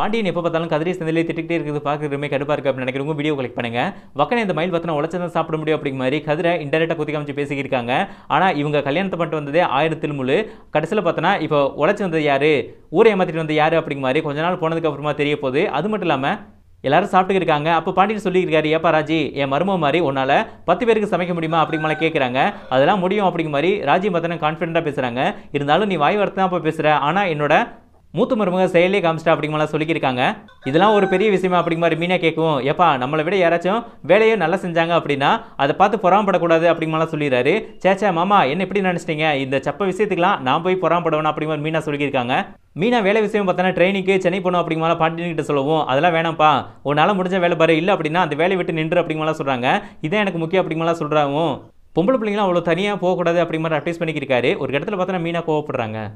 பாண்டியன் எப்போ பார்த்தாலும் கதிரி சந்தையிலே திட்டிகிட்டே இருக்குது ரொம்ப கடுப்பாக இருக்குது அப்படின்னு நினைக்கிறவங்க வீடியோ கிளிக் பண்ணுங்கள் வக்கனை இந்த மயில் பத்திரம் உழைச்சதான் சாப்பிட முடியும் அப்படிங்கிற மாதிரி கதிரை இன்டெரக்டாக குத்தி காமிச்சு பேசிக்கிருக்காங்க ஆனால் இவங்க கல்யாணத்தை பண்ணிட்டு வந்ததே ஆயிரத்தில் முழு கடைசியில் பார்த்தோன்னா இப்போ உழைச்சி வந்தது யார் ஊரை ஏமாற்றிட்டு வந்தது யார் அப்படிங்க மாதிரி கொஞ்ச நாள் போனதுக்கு அப்புறமா தெரிய போகுது அது மட்டும் இல்லாமல் எல்லாரும் சாப்பிட்டு இருக்காங்க அப்போ பாண்டியன் சொல்லியிருக்காரு ஏப்பா ராஜி என் மரும மாதிரி உன்னால் பத்து பேருக்கு சமைக்க முடியுமா அப்படிங்கிற கேட்குறாங்க அதெல்லாம் முடியும் அப்படிங்கிற மாதிரி ராஜி பார்த்தனா கான்ஃபிடென்ட்டாக பேசுகிறாங்க இருந்தாலும் நீ வாய் வரத்தான் அப்போ பேசுகிற ஆனால் என்னோட மூத்த மருமக செயலே காமிச்சிட்டா அப்படிங்கலாம் சொல்லியிருக்காங்க இதெல்லாம் ஒரு பெரிய விஷயமா அப்படிங்க மாதிரி மீனா கேட்கும் எப்பா நம்மளை விட யாராச்சும் வேலையை நல்லா செஞ்சாங்க அப்படின்னா அதை பார்த்து பொறாமப்படக்கூடாது அப்படிங்கலாம் சொல்லிடுறாரு சேச்சா மாமா என்ன எப்படி நினைச்சிட்டீங்க இந்த சப்ப விஷயத்துக்குலாம் நான் போய் பொறாமப்படணும் அப்படிங்க மாதிரி மீனா சொல்லியிருக்காங்க மீனா வேலை விஷயம் பார்த்தனா ட்ரெயினுக்கு சென்னை போகணும் அப்படிங்கிற பாண்டியன்கிட்ட சொல்லுவோம் அதெல்லாம் வேணாம்ப்பா உன்னால் முடிஞ்ச வேலை பாரு இல்லை அப்படின்னா அந்த வேலை விட்டு நின்று அப்படிங்கலாம் சொல்கிறாங்க இதான் எனக்கு முக்கியம் அப்படிங்கலாம் சொல்கிறாங்க பொம்பளை பிள்ளைங்களாம் அவ்வளோ தனியாக போகக்கூடாது அப்படிங்கிற அட்வைஸ் பண்ணிக்கிருக்காரு ஒரு இடத்துல பார்த்தோன்னா மீனா கோவப்படுறாங்க